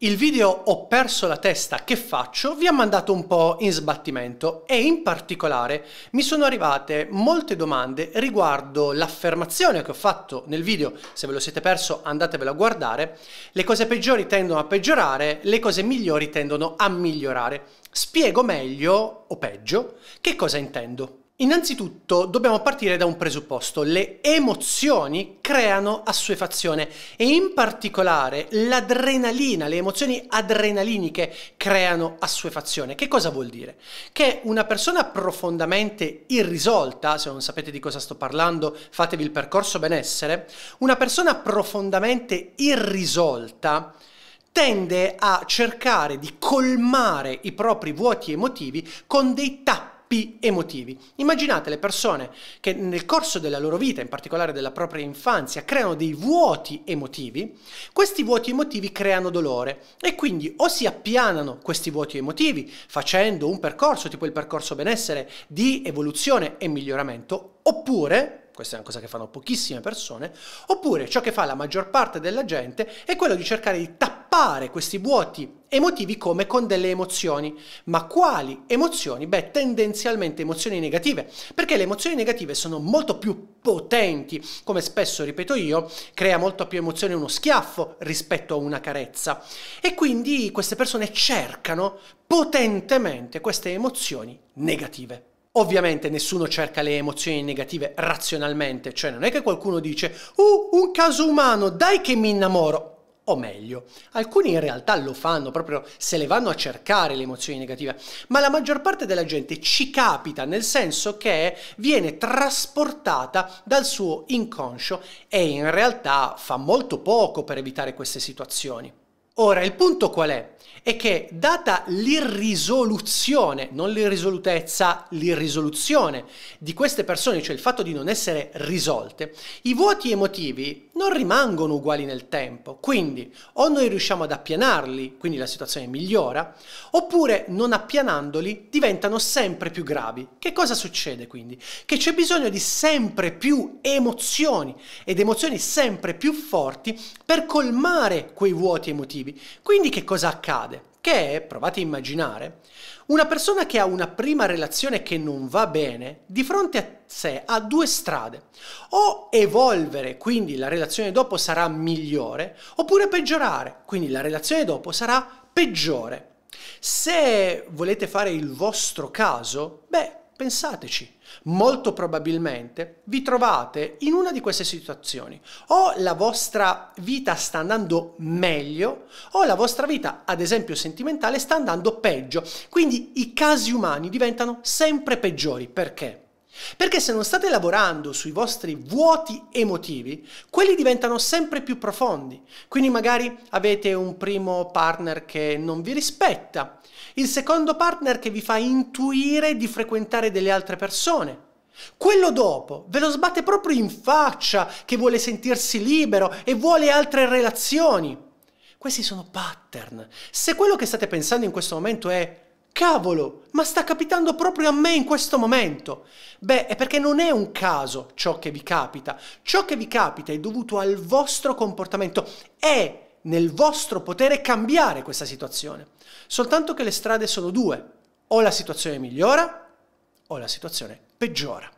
Il video Ho perso la testa, che faccio? vi ha mandato un po' in sbattimento e in particolare mi sono arrivate molte domande riguardo l'affermazione che ho fatto nel video, se ve lo siete perso andatevelo a guardare, le cose peggiori tendono a peggiorare, le cose migliori tendono a migliorare. Spiego meglio, o peggio, che cosa intendo. Innanzitutto dobbiamo partire da un presupposto, le emozioni creano assuefazione e in particolare l'adrenalina, le emozioni adrenaliniche creano assuefazione. Che cosa vuol dire? Che una persona profondamente irrisolta, se non sapete di cosa sto parlando fatevi il percorso benessere, una persona profondamente irrisolta tende a cercare di colmare i propri vuoti emotivi con dei tappi P emotivi. Immaginate le persone che nel corso della loro vita, in particolare della propria infanzia, creano dei vuoti emotivi, questi vuoti emotivi creano dolore e quindi o si appianano questi vuoti emotivi facendo un percorso, tipo il percorso benessere, di evoluzione e miglioramento, oppure questa è una cosa che fanno pochissime persone, oppure ciò che fa la maggior parte della gente è quello di cercare di tappare tappare questi vuoti emotivi come con delle emozioni. Ma quali emozioni? Beh, tendenzialmente emozioni negative, perché le emozioni negative sono molto più potenti, come spesso ripeto io, crea molto più emozione uno schiaffo rispetto a una carezza. E quindi queste persone cercano potentemente queste emozioni negative. Ovviamente nessuno cerca le emozioni negative razionalmente, cioè non è che qualcuno dice, uh, un caso umano, dai che mi innamoro o meglio, alcuni in realtà lo fanno proprio se le vanno a cercare le emozioni negative, ma la maggior parte della gente ci capita nel senso che viene trasportata dal suo inconscio e in realtà fa molto poco per evitare queste situazioni. Ora, il punto qual è? È che data l'irrisoluzione, non l'irrisolutezza, l'irrisoluzione di queste persone, cioè il fatto di non essere risolte, i vuoti emotivi non rimangono uguali nel tempo. Quindi o noi riusciamo ad appianarli, quindi la situazione migliora, oppure non appianandoli diventano sempre più gravi. Che cosa succede quindi? Che c'è bisogno di sempre più emozioni ed emozioni sempre più forti per colmare quei vuoti emotivi motivi. Quindi che cosa accade? Che provate a immaginare, una persona che ha una prima relazione che non va bene, di fronte a sé ha due strade. O evolvere, quindi la relazione dopo sarà migliore, oppure peggiorare, quindi la relazione dopo sarà peggiore. Se volete fare il vostro caso, beh, Pensateci, molto probabilmente vi trovate in una di queste situazioni. O la vostra vita sta andando meglio, o la vostra vita, ad esempio sentimentale, sta andando peggio. Quindi i casi umani diventano sempre peggiori. Perché? Perché se non state lavorando sui vostri vuoti emotivi, quelli diventano sempre più profondi. Quindi magari avete un primo partner che non vi rispetta, il secondo partner che vi fa intuire di frequentare delle altre persone. Quello dopo ve lo sbatte proprio in faccia che vuole sentirsi libero e vuole altre relazioni. Questi sono pattern. Se quello che state pensando in questo momento è cavolo, ma sta capitando proprio a me in questo momento. Beh, è perché non è un caso ciò che vi capita. Ciò che vi capita è dovuto al vostro comportamento. È nel vostro potere cambiare questa situazione. Soltanto che le strade sono due. O la situazione migliora o la situazione peggiora.